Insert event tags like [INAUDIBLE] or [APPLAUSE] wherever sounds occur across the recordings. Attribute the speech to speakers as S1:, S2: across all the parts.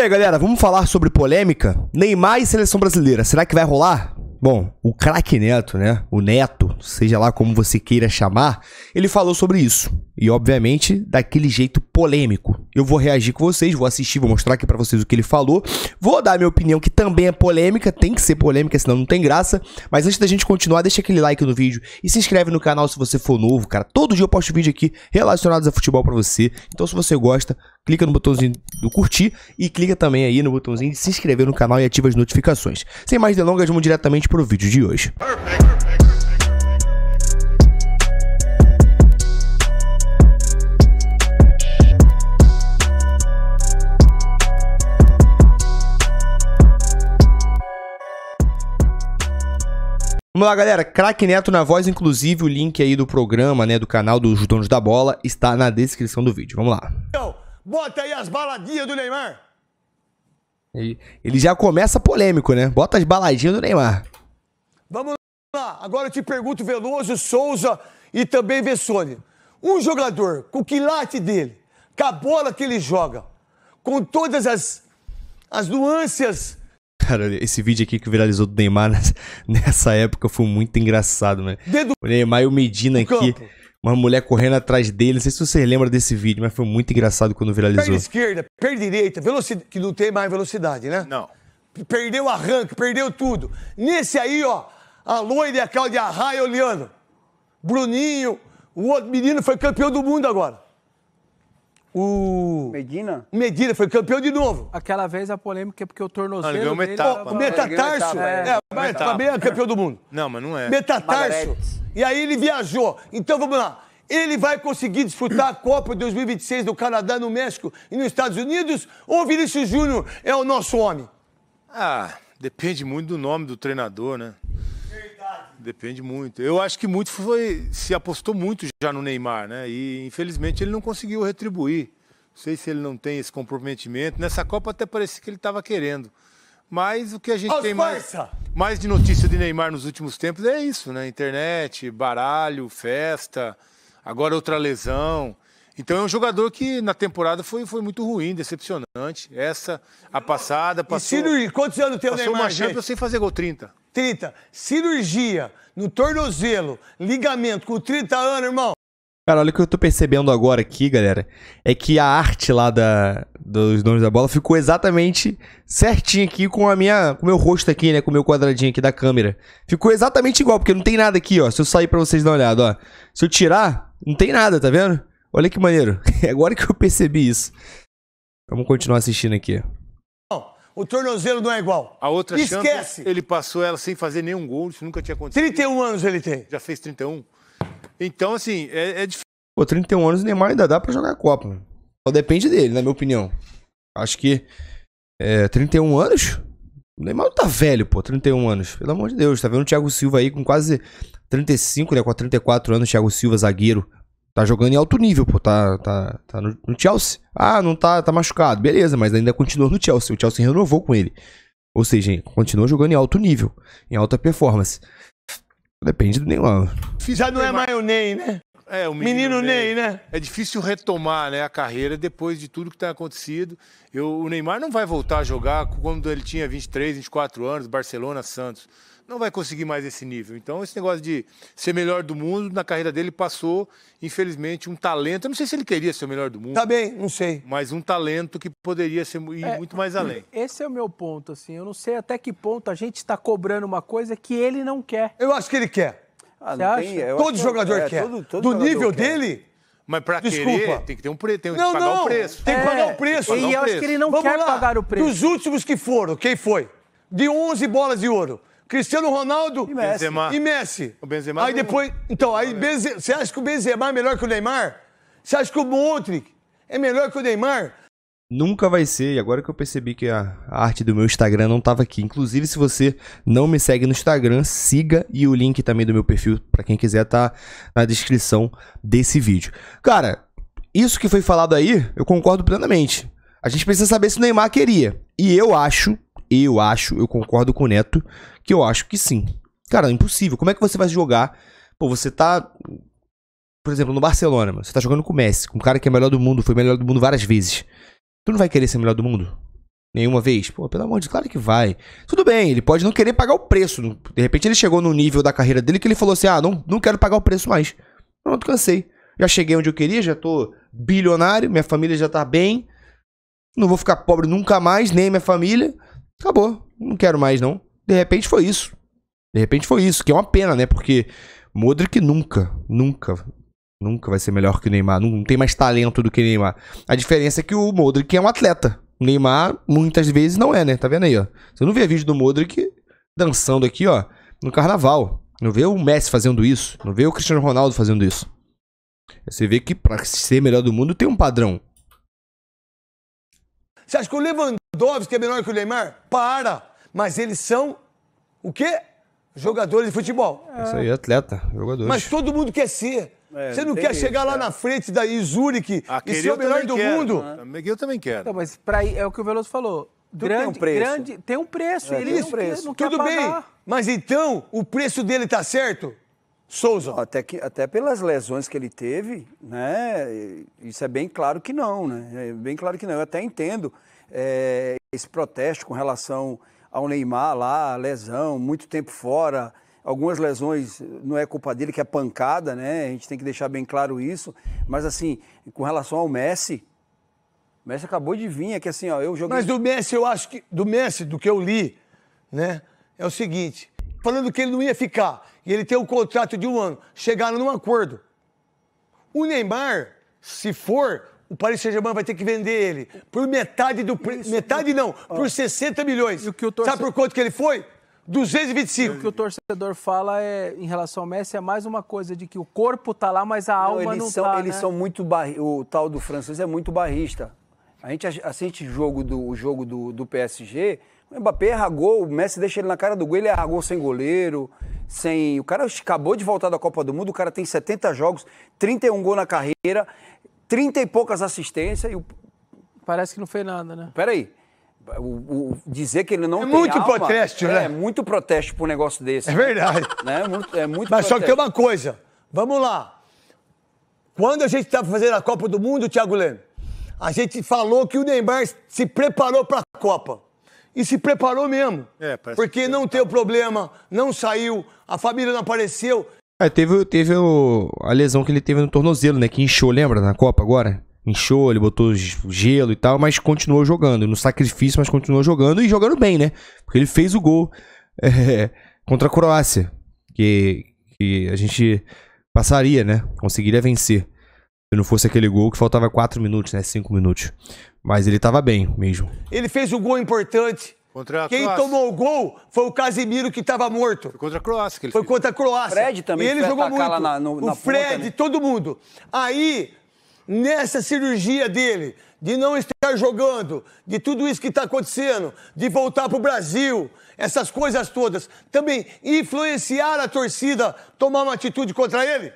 S1: E
S2: aí, galera, vamos falar sobre polêmica? Neymar e seleção brasileira, será que vai rolar? Bom, o craque Neto, né? O Neto, seja lá como você queira chamar, ele falou sobre isso. E, obviamente, daquele jeito polêmico eu vou reagir com vocês, vou assistir, vou mostrar aqui para vocês o que ele falou. Vou dar minha opinião, que também é polêmica, tem que ser polêmica, senão não tem graça. Mas antes da gente continuar, deixa aquele like no vídeo e se inscreve no canal se você for novo, cara. Todo dia eu posto vídeo aqui relacionados a futebol para você. Então se você gosta, clica no botãozinho do curtir e clica também aí no botãozinho de se inscrever no canal e ativa as notificações. Sem mais delongas, vamos diretamente pro vídeo de hoje. perfect. Vamos lá, galera. Craque Neto na voz, inclusive o link aí do programa, né, do canal dos Donos da Bola está na descrição do vídeo. Vamos lá.
S1: Então, bota aí as baladinhas do Neymar.
S2: Ele já começa polêmico, né? Bota as baladinhas do Neymar.
S1: Vamos lá. Agora eu te pergunto, Veloso, Souza e também Vessone. Um jogador com o quilate dele, com a bola que ele joga, com todas as, as nuances
S2: Cara, esse vídeo aqui que viralizou do Neymar [LAUGHS] nessa época foi muito engraçado, mano. Dedo... O Neymar e o Medina aqui. Uma mulher correndo atrás dele. Não sei se você lembra desse vídeo, mas foi muito engraçado quando viralizou. Perna
S1: esquerda, perna direita, velocidade, que não tem mais velocidade, né? Não. Perdeu o arranque, perdeu tudo. Nesse aí, ó, a loira e a Cláudia Arraia olhando. Bruninho, o outro menino foi campeão do mundo agora. O. Medina? Medina foi campeão de novo.
S3: Aquela vez a é polêmica é porque o tornozelo. ele ganhou dele, etapa. O Metatarso. É, é mas também é campeão do mundo.
S4: Não, mas não é. Metatarso.
S1: E aí ele viajou. Então vamos lá. Ele vai conseguir disputar a Copa 2026 do Canadá, no México e nos Estados Unidos? Ou Vinícius Júnior é o nosso homem?
S4: Ah, depende muito do nome do treinador, né? Depende muito. Eu acho que muito foi. Se apostou muito já no Neymar, né? E infelizmente ele não conseguiu retribuir. Não sei se ele não tem esse comprometimento. Nessa Copa até parecia que ele estava querendo. Mas o que a gente tem mais, mais de notícia de Neymar nos últimos tempos é isso, né? Internet, baralho, festa, agora outra lesão. Então é um jogador que na temporada foi, foi muito ruim, decepcionante. Essa, a passada, passou. E cirurgia, quantos anos tem o Neymar? Passou uma Champions
S1: sem fazer gol 30. 30. Cirurgia no tornozelo, ligamento com 30 anos, irmão.
S2: Cara, olha o que eu tô percebendo agora aqui, galera, é que a arte lá da, dos donos da bola ficou exatamente certinho aqui com a minha, com o meu rosto aqui, né, com o meu quadradinho aqui da câmera. Ficou exatamente igual, porque não tem nada aqui, ó. Se eu sair para vocês dar uma olhada, ó. Se eu tirar, não tem nada, tá vendo? Olha que maneiro. [LAUGHS] É agora que eu percebi isso. Vamos continuar assistindo aqui.
S4: O tornozelo não é igual. A outra Esquece. ele passou ela sem fazer nenhum gol, isso nunca tinha acontecido. 31 anos ele tem. Já fez 31. Então, assim, é, é difícil.
S2: Pô, 31 anos o Neymar ainda dá pra jogar a Copa. Só depende dele, na minha opinião. Acho que é, 31 anos... O Neymar não tá velho, pô, 31 anos. Pelo amor de Deus, tá vendo o Thiago Silva aí com quase 35, né? Com 34 anos, Thiago Silva, zagueiro. Tá jogando em alto nível, pô. Tá, tá, tá no, Chelsea. Ah, não tá, tá machucado. Beleza, mas ainda continua no Chelsea. O Chelsea renovou com ele. Ou seja, continua jogando em alto nível, em alta performance. Depende do Neymar
S1: Já não é mais o Ney, né? É, o menino, menino Ney, Ney,
S4: né? É difícil retomar né, a carreira depois de tudo que tem acontecido. Eu, o Neymar não vai voltar a jogar quando ele tinha 23, 24 anos, Barcelona, Santos não vai conseguir mais esse nível. Então, esse negócio de ser melhor do mundo, na carreira dele passou, infelizmente, um talento. Eu não sei se ele queria ser o melhor do mundo. Tá
S1: bem, não sei.
S4: Mas um talento que poderia ser,
S1: ir é, muito mais
S3: além. [CLEARS THROAT] Esse é o meu ponto, assim. Eu não sei até que ponto a gente está cobrando uma coisa que ele não
S1: quer. Eu acho que ele quer. Ah, Tem, todo é jogador é, quer. Todo, todo do jogador nível quer. dele,
S4: mas para querer, tem que ter um preço, tem que não, pagar o preço. Tem que pagar o é. preço. E eu acho que ele não Vamos quer lá. pagar o preço. Dos
S1: últimos que foram, quem foi? De 11 bolas de ouro, Cristiano Ronaldo e Messi. Benzema. E Messi. O Benzema aí depois. Então, aí é. Benze... você acha que o Benzema é melhor que o Neymar?
S2: Você acha que o Modric é melhor que o Neymar? Nunca vai ser, e agora que eu percebi que a arte do meu Instagram não estava aqui. Inclusive, se você não me segue no Instagram, siga e o link também do meu perfil, para quem quiser, tá na descrição desse vídeo. Cara, isso que foi falado aí, eu concordo plenamente. A gente precisa saber se o Neymar queria. E eu acho eu acho, eu concordo com o Neto, que eu acho que sim. Cara, é impossível. Como é que você vai jogar? Pô, você tá. Por exemplo, no Barcelona, você tá jogando com o Messi, com um cara que é melhor do mundo, foi melhor do mundo várias vezes. Tu não vai querer ser melhor do mundo? Nenhuma vez? Pô, pelo amor de Deus, claro que vai. Tudo bem, ele pode não querer pagar o preço. De repente ele chegou no nível da carreira dele que ele falou assim: ah, não, não quero pagar o preço mais. Pronto, cansei. Já cheguei onde eu queria, já tô bilionário, minha família já tá bem. Não vou ficar pobre nunca mais, nem minha família. Acabou. Não quero mais, não. De repente foi isso. De repente foi isso, que é uma pena, né? Porque Modric nunca, nunca, nunca vai ser melhor que o Neymar. Não, tem mais talento do que o Neymar. A diferença é que o Modric é um atleta. O Neymar, muitas vezes, não é, né? Tá vendo aí, ó? Você não vê vídeo do Modric dançando aqui, ó, no carnaval. Não vê o Messi fazendo isso. Não vê o Cristiano Ronaldo fazendo isso. Você vê que pra ser melhor do mundo tem um padrão.
S1: Você acha que o Lewandowski... Lewandowski é menor que o Neymar? Para! Mas eles são o quê? Jogadores de futebol. É. Isso
S2: aí, atleta, jogadores.
S1: Mas todo mundo quer ser. É, você não quer isso, chegar lá é. na frente da Zurich ah, e ser o melhor do quero, mundo? Né?
S4: Eu também quero. Então, mas pra, é o que o Veloso falou.
S3: Grande, tem um preço. grande, tem um preço. É, ele tem um preço. Não, não Tudo bem, pagar. mas então o preço dele tá certo? Souza. Até, que, até pelas lesões que ele teve, né? Isso é bem claro que não, né? É bem claro que não. Eu até entendo é, esse protesto com relação ao Neymar lá, lesão, muito tempo fora, algumas lesões não é culpa dele, que é pancada, né? A gente tem que deixar bem claro isso. Mas assim, com relação ao Messi, o Messi acabou de vir, é que assim, ó, eu joguei. Mas do
S1: Messi, eu acho que. Do Messi, do que eu li, né? É o seguinte: falando que ele não ia ficar, e ele tem um contrato de um ano, chegaram num acordo. O Neymar, se for, o Paris Saint-Germain vai ter que vender ele por metade do preço. Metade não, por 60 milhões. Torcedor... Sabe por quanto que ele foi? 225. O
S3: que o torcedor fala é, em relação ao Messi é mais uma coisa de que o corpo tá lá, mas a alma não, eles não são, tá, Eles né? são muito barri... O tal do francês é muito barrista. A gente assiste jogo do, o jogo do, do PSG, o Mbappé erra gol, o Messi deixa ele na cara do gol, ele erra gol sem goleiro, sem. O cara acabou de voltar da Copa do Mundo, o cara tem 70 jogos, 31 gols na carreira. 30 e poucas assistências e o... Parece que não fez nada, né? Peraí. O, o, dizer que ele não é tem muito alma, protesto, é, né? É muito protesto por um negócio desse. É verdade. Né? É muito, é muito Mas protesto. só que tem uma
S1: coisa. Vamos lá. Quando a gente estava tá fazendo a Copa do Mundo, Thiago Leno, a gente falou que o Neymar se preparou para a Copa. E se preparou mesmo. É, porque não é. teve problema, não saiu, a família não apareceu.
S2: É, teve teve o, a lesão que ele teve no tornozelo, né? Que inchou, lembra? Na Copa agora? Inchou, ele botou gelo e tal, mas continuou jogando. No sacrifício, mas continuou jogando e jogando bem, né? Porque ele fez o gol [LAUGHS] é, contra a Croácia. Que, que a gente passaria, né? Conseguiria vencer. Se não fosse aquele gol que faltava 4 minutos, né? 5 minutos. Mas ele estava bem mesmo.
S1: Ele fez o gol importante Contra a Quem Croácia. tomou o gol foi o Casimiro, que estava morto. Foi contra a Croácia. Que ele foi fez. contra a Croácia. Fred também. E ele jogou muito. Na, no, o na Fred, ponta, né? todo mundo. Aí, nessa cirurgia dele, de não estar jogando, de tudo isso que está acontecendo, de voltar para o Brasil, essas coisas todas, também influenciar a torcida tomar uma atitude contra ele?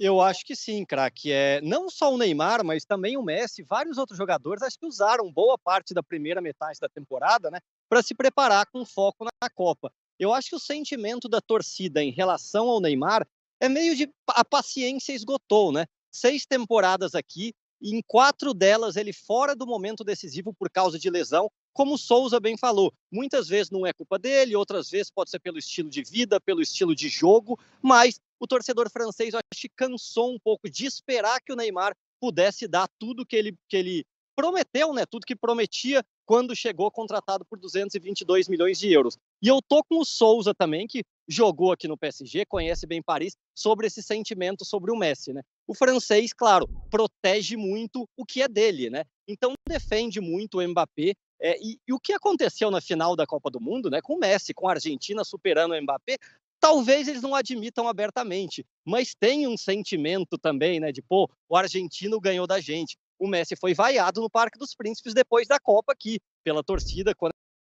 S5: Eu acho que sim, craque. É, não só o Neymar, mas também o Messi, vários outros jogadores, acho que usaram boa parte da primeira metade da temporada, né, para se preparar com foco na Copa. Eu acho que o sentimento da torcida em relação ao Neymar é meio de a paciência esgotou, né? Seis temporadas aqui, e em quatro delas ele fora do momento decisivo por causa de lesão, como o Souza bem falou. Muitas vezes não é culpa dele, outras vezes pode ser pelo estilo de vida, pelo estilo de jogo, mas o torcedor francês, eu acho que cansou um pouco de esperar que o Neymar pudesse dar tudo que ele, que ele prometeu, né? Tudo que prometia quando chegou contratado por 222 milhões de euros. E eu tô com o Souza também, que jogou aqui no PSG, conhece bem Paris, sobre esse sentimento sobre o Messi, né? O francês, claro, protege muito o que é dele, né? Então defende muito o Mbappé. É, e, e, o que aconteceu na final da Copa do Mundo, né? Com o Messi, com a Argentina superando o Mbappé, Talvez eles não admitam abertamente, mas tem um sentimento também, né? De pô, o argentino ganhou da gente. O Messi foi vaiado no Parque dos Príncipes depois da Copa aqui, pela torcida. Quando...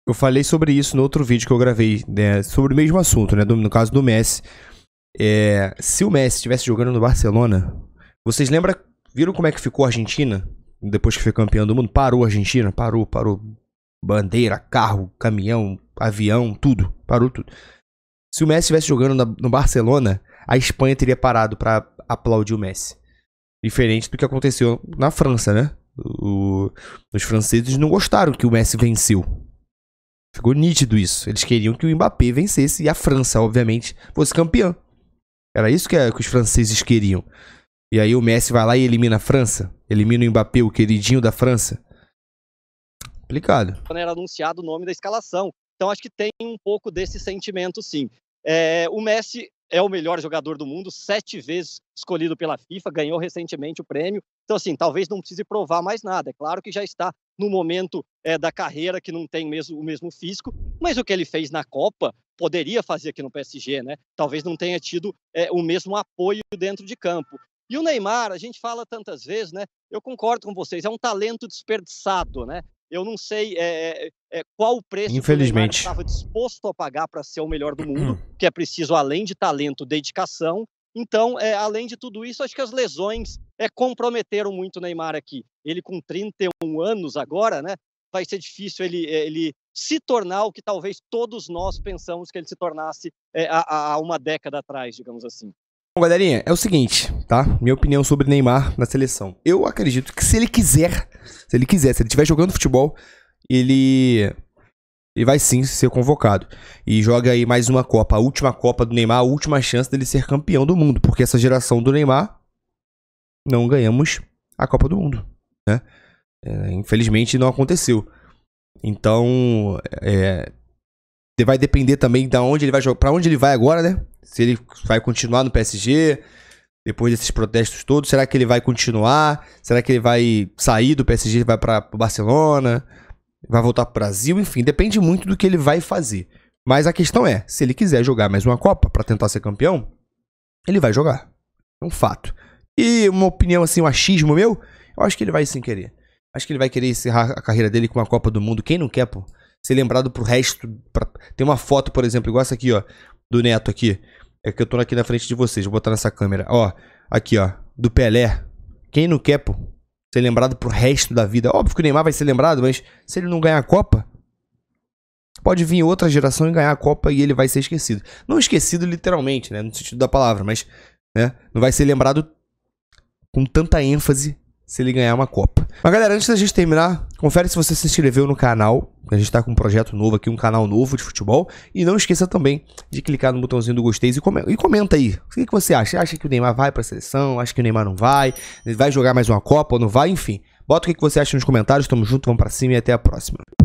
S2: Eu falei sobre isso no outro vídeo que eu gravei, né, sobre o mesmo assunto, né? No caso do Messi. É, se o Messi estivesse jogando no Barcelona, vocês lembram, viram como é que ficou a Argentina? Depois que foi campeão do mundo, parou a Argentina, parou, parou. Bandeira, carro, caminhão, avião, tudo, parou tudo. Se o Messi estivesse jogando na, no Barcelona, a Espanha teria parado para aplaudir o Messi. Diferente do que aconteceu na França, né? O, os franceses não gostaram que o Messi venceu. Ficou nítido isso. Eles queriam que o Mbappé vencesse e a França, obviamente, fosse campeã. Era isso que, é, que os franceses queriam. E aí o Messi vai lá e elimina a França. Elimina o Mbappé, o queridinho da França. Complicado.
S5: Quando era anunciado o nome da escalação. Então acho que tem um pouco desse sentimento, sim. É, o Messi é o melhor jogador do mundo, sete vezes escolhido pela FIFA, ganhou recentemente o prêmio. Então, assim, talvez não precise provar mais nada. É claro que já está no momento é, da carreira que não tem mesmo, o mesmo físico, mas o que ele fez na Copa poderia fazer aqui no PSG, né? Talvez não tenha tido é, o mesmo apoio dentro de campo. E o Neymar, a gente fala tantas vezes, né? Eu concordo com vocês, é um talento desperdiçado, né? Eu não sei é, é, é qual o preço Infelizmente. que o estava disposto a pagar para ser o melhor do mundo, hum. que é preciso, além de talento, dedicação. Então, é, além de tudo isso, acho que as lesões é, comprometeram muito o Neymar aqui. Ele com 31 anos agora, né? Vai ser difícil ele, é, ele se tornar o que talvez todos nós pensamos que ele se tornasse é, há, há uma década atrás, digamos assim.
S2: Bom, galerinha, é o seguinte, tá? Minha opinião sobre Neymar na seleção. Eu acredito que se ele quiser, se ele quiser, se ele estiver jogando futebol, ele ele vai sim ser convocado. E joga aí mais uma Copa, a última Copa do Neymar, a última chance dele ser campeão do mundo, porque essa geração do Neymar não ganhamos a Copa do Mundo, né? É, infelizmente não aconteceu. Então, é, vai depender também da onde ele vai jogar, para onde ele vai agora, né? Se ele vai continuar no PSG, depois desses protestos todos, será que ele vai continuar? Será que ele vai sair do PSG e vai para o Barcelona? Vai voltar para o Brasil? Enfim, depende muito do que ele vai fazer. Mas a questão é, se ele quiser jogar mais uma Copa para tentar ser campeão, ele vai jogar. É um fato. E uma opinião assim, um achismo meu, eu acho que ele vai sem querer. Acho que ele vai querer encerrar a carreira dele com uma Copa do Mundo. Quem não quer, pô? Ser lembrado pro resto. Pra... Tem uma foto, por exemplo, igual essa aqui, ó. Do Neto aqui. É que eu tô aqui na frente de vocês. Vou botar nessa câmera. Ó, aqui, ó. Do Pelé. Quem não quer, pô? Ser lembrado pro resto da vida. Óbvio que o Neymar vai ser lembrado, mas se ele não ganhar a Copa, pode vir outra geração e ganhar a Copa e ele vai ser esquecido. Não esquecido literalmente, né? No sentido da palavra, mas né? não vai ser lembrado com tanta ênfase se ele ganhar uma Copa. Mas galera, antes da gente terminar, confere se você se inscreveu no canal. A gente tá com um projeto novo aqui, um canal novo de futebol. E não esqueça também de clicar no botãozinho do gostei e, com e comenta aí. O que, que você acha? Acha que o Neymar vai pra seleção? Acha que o Neymar não vai? Ele vai jogar mais uma Copa ou não vai? Enfim, bota o que, que você acha nos comentários. Tamo junto, vamos pra cima e até a próxima.